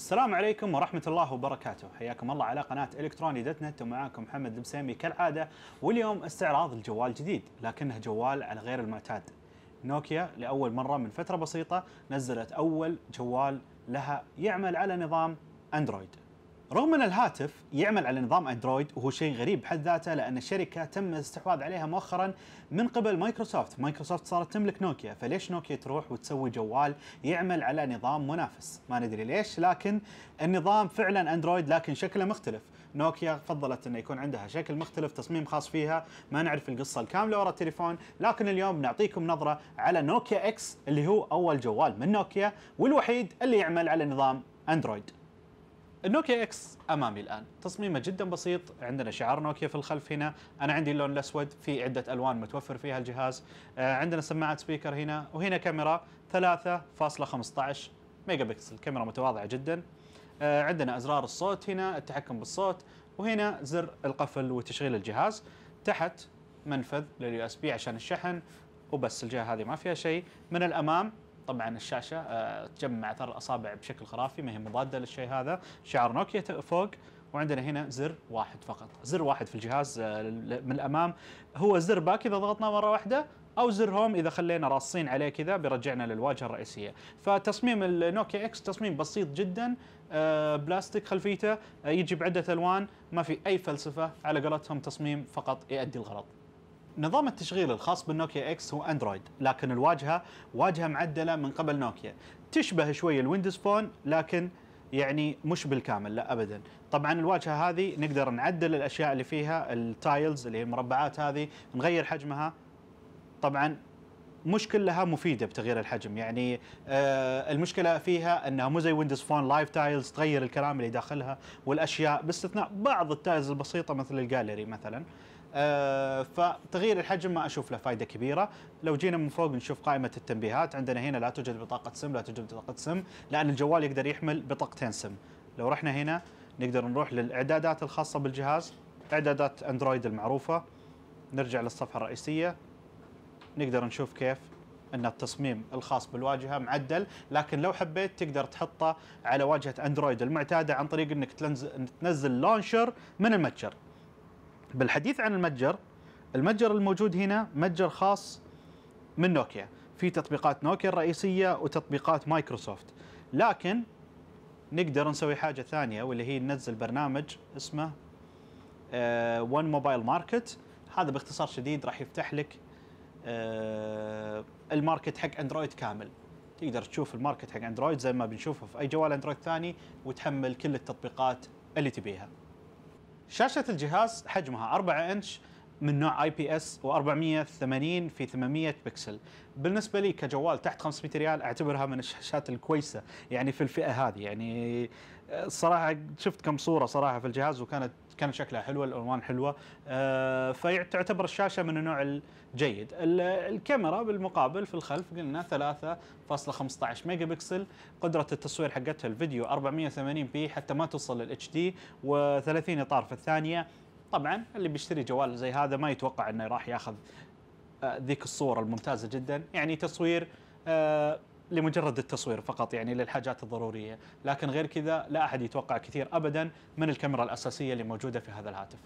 السلام عليكم ورحمة الله وبركاته، حياكم الله على قناة الكتروني دوت نت ومعاكم محمد البسيمي كالعادة، واليوم استعراض الجوال جديد لكنه جوال على غير المعتاد. نوكيا لأول مرة من فترة بسيطة نزلت أول جوال لها يعمل على نظام اندرويد. رغم ان الهاتف يعمل على نظام اندرويد وهو شيء غريب بحد ذاته لان الشركه تم الاستحواذ عليها مؤخرا من قبل مايكروسوفت، مايكروسوفت صارت تملك نوكيا، فليش نوكيا تروح وتسوي جوال يعمل على نظام منافس؟ ما ندري ليش لكن النظام فعلا اندرويد لكن شكله مختلف، نوكيا فضلت انه يكون عندها شكل مختلف تصميم خاص فيها، ما نعرف القصه الكامله وراء التليفون، لكن اليوم نعطيكم نظره على نوكيا اكس اللي هو اول جوال من نوكيا والوحيد اللي يعمل على نظام اندرويد. النوكيا اكس امامي الان تصميمه جدا بسيط عندنا شعار نوكيا في الخلف هنا انا عندي اللون الاسود في عده الوان متوفر فيها الجهاز آه، عندنا سماعه سبيكر هنا وهنا كاميرا 3.15 ميجا بكسل كاميرا متواضعه جدا آه، عندنا ازرار الصوت هنا التحكم بالصوت وهنا زر القفل وتشغيل الجهاز تحت منفذ لليو اس بي عشان الشحن وبس الجهه هذه ما فيها شيء من الامام طبعا الشاشه آه، تجمع اثر الاصابع بشكل خرافي ما هي مضاده للشيء هذا شعار نوكيا فوق وعندنا هنا زر واحد فقط زر واحد في الجهاز آه، من الامام هو زر باك اذا ضغطناه مره واحده او زر هوم اذا خلينا راصين عليه كذا بيرجعنا للواجهه الرئيسيه فتصميم النوكيا اكس تصميم بسيط جدا آه، بلاستيك خلفيته يجي بعده الوان ما في اي فلسفه على قولتهم تصميم فقط يؤدي الغرض نظام التشغيل الخاص بالنوكيا اكس هو اندرويد لكن الواجهه واجهه معدله من قبل نوكيا تشبه شوي الويندوز فون لكن يعني مش بالكامل لا ابدا طبعا الواجهه هذه نقدر نعدل الاشياء اللي فيها التايلز اللي هي المربعات هذه نغير حجمها طبعا مش كلها مفيده بتغيير الحجم يعني آه المشكله فيها انها مو زي ويندوز فون لايف تايلز تغير الكلام اللي داخلها والاشياء باستثناء بعض التايلز البسيطه مثل الجاليري مثلا آه، فتغيير الحجم ما اشوف له فائده كبيره، لو جينا من فوق نشوف قائمه التنبيهات عندنا هنا لا توجد بطاقه سم لا توجد بطاقه سم لان الجوال يقدر يحمل بطاقتين سم، لو رحنا هنا نقدر نروح للاعدادات الخاصه بالجهاز، اعدادات اندرويد المعروفه، نرجع للصفحه الرئيسيه نقدر نشوف كيف ان التصميم الخاص بالواجهه معدل لكن لو حبيت تقدر تحطه على واجهه اندرويد المعتاده عن طريق انك تنزل لونشر من المتجر بالحديث عن المتجر المتجر الموجود هنا متجر خاص من نوكيا في تطبيقات نوكيا الرئيسية وتطبيقات مايكروسوفت لكن نقدر نسوي حاجة ثانية واللي هي ننزل برنامج اسمه ون موبايل ماركت هذا باختصار شديد راح يفتح لك آه، الماركت حق اندرويد كامل تقدر تشوف الماركت حق اندرويد زي ما بنشوفه في اي جوال اندرويد ثاني وتحمل كل التطبيقات اللي تبيها شاشة الجهاز حجمها 4 انش من نوع اي بي اس و480 في 800 بكسل بالنسبه لي كجوال تحت 500 ريال اعتبرها من الشاشات الكويسه يعني في الفئه هذه يعني صراحه شفت كم صوره صراحه في الجهاز وكانت كان شكلها حلوه الالوان حلوه آه، فتعتبر الشاشه من النوع الجيد الكاميرا بالمقابل في الخلف قلنا 3.15 ميجا بكسل قدره التصوير حقتها الفيديو 480 بي حتى ما توصل للاتش دي و30 اطار في الثانيه طبعا اللي بيشتري جوال زي هذا ما يتوقع انه راح ياخذ آه، ذيك الصوره الممتازه جدا يعني تصوير آه، لمجرد التصوير فقط يعني للحاجات الضرورية لكن غير كذا لا أحد يتوقع كثير أبدا من الكاميرا الأساسية اللي موجودة في هذا الهاتف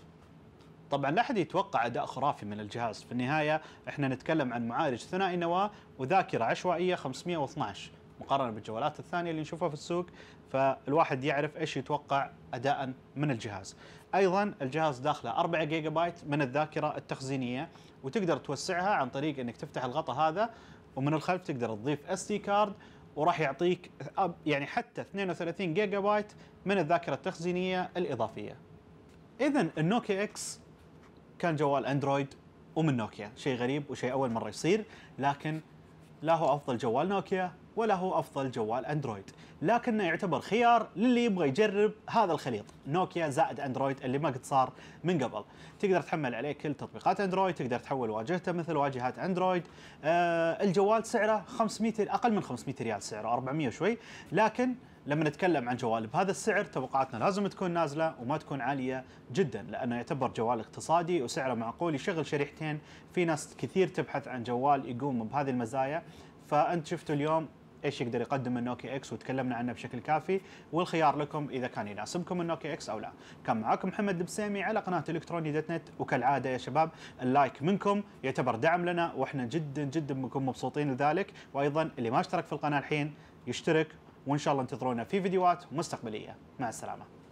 طبعا لا احد يتوقع اداء خرافي من الجهاز في النهايه احنا نتكلم عن معالج ثنائي نواه وذاكره عشوائيه 512 مقارنه بالجوالات الثانيه اللي نشوفها في السوق فالواحد يعرف ايش يتوقع اداء من الجهاز. ايضا الجهاز داخله 4 جيجا بايت من الذاكره التخزينيه وتقدر توسعها عن طريق انك تفتح الغطاء هذا ومن الخلف تقدر تضيف اس دي كارد وراح يعطيك يعني حتى 32 جيجا بايت من الذاكره التخزينيه الاضافيه. اذا النوكيا اكس كان جوال اندرويد ومن نوكيا، شيء غريب وشيء اول مره يصير، لكن لا هو افضل جوال نوكيا ولا هو افضل جوال اندرويد لكنه يعتبر خيار للي يبغى يجرب هذا الخليط نوكيا زائد اندرويد اللي ما قد صار من قبل تقدر تحمل عليه كل تطبيقات اندرويد تقدر تحول واجهته مثل واجهات اندرويد آه الجوال سعره 500 اقل من 500 ريال سعره 400 شوي لكن لما نتكلم عن جوال بهذا السعر توقعاتنا لازم تكون نازله وما تكون عاليه جدا لانه يعتبر جوال اقتصادي وسعره معقول يشغل شريحتين في ناس كثير تبحث عن جوال يقوم بهذه المزايا فانت شفتوا اليوم ايش يقدر يقدم النوكيا اكس وتكلمنا عنه بشكل كافي والخيار لكم اذا كان يناسبكم النوكيا اكس او لا كان معاكم محمد البسيمي على قناه الكتروني دوت نت وكالعاده يا شباب اللايك منكم يعتبر دعم لنا واحنا جدا جدا بنكون مبسوطين لذلك وايضا اللي ما اشترك في القناه الحين يشترك وان شاء الله انتظرونا في فيديوهات مستقبليه مع السلامه